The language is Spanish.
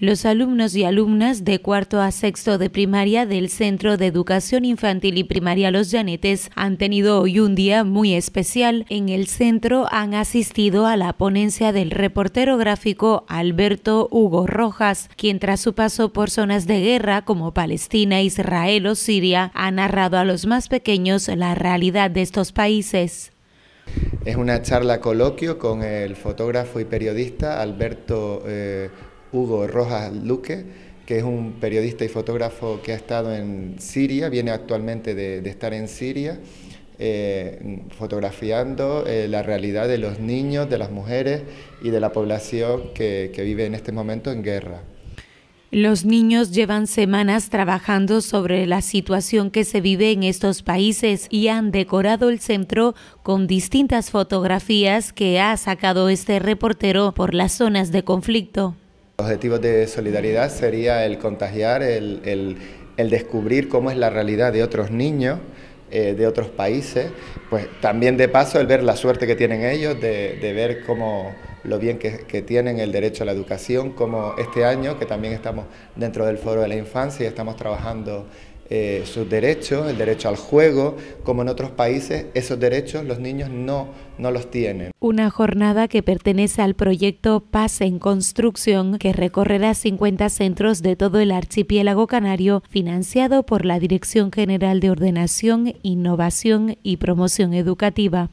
Los alumnos y alumnas de cuarto a sexto de primaria del Centro de Educación Infantil y Primaria Los Llanetes han tenido hoy un día muy especial. En el centro han asistido a la ponencia del reportero gráfico Alberto Hugo Rojas, quien tras su paso por zonas de guerra como Palestina, Israel o Siria, ha narrado a los más pequeños la realidad de estos países. Es una charla coloquio con el fotógrafo y periodista Alberto Rojas, eh, Hugo Rojas Luque, que es un periodista y fotógrafo que ha estado en Siria, viene actualmente de, estar en Siria, eh, fotografiando eh, la realidad de los niños, de las mujeres y de la población que, que vive en este momento en guerra. Los niños llevan semanas trabajando sobre la situación que se vive en estos países y han decorado el centro con distintas fotografías que ha sacado este reportero por las zonas de conflicto. Los objetivos de solidaridad sería el contagiar, el, el, descubrir cómo es la realidad de otros niños eh, de otros países, pues también de paso el ver la suerte que tienen ellos, de, de ver cómo lo bien que, que, tienen el derecho a la educación, como este año, que también estamos dentro del Foro de la Infancia y estamos trabajando eh, sus derechos, el derecho al juego, como en otros países, esos derechos los niños no, no los tienen. Una jornada que pertenece al proyecto Paz en Construcción, que recorrerá 50 centros de todo el archipiélago canario, financiado por la Dirección General de Ordenación, Innovación y Promoción Educativa.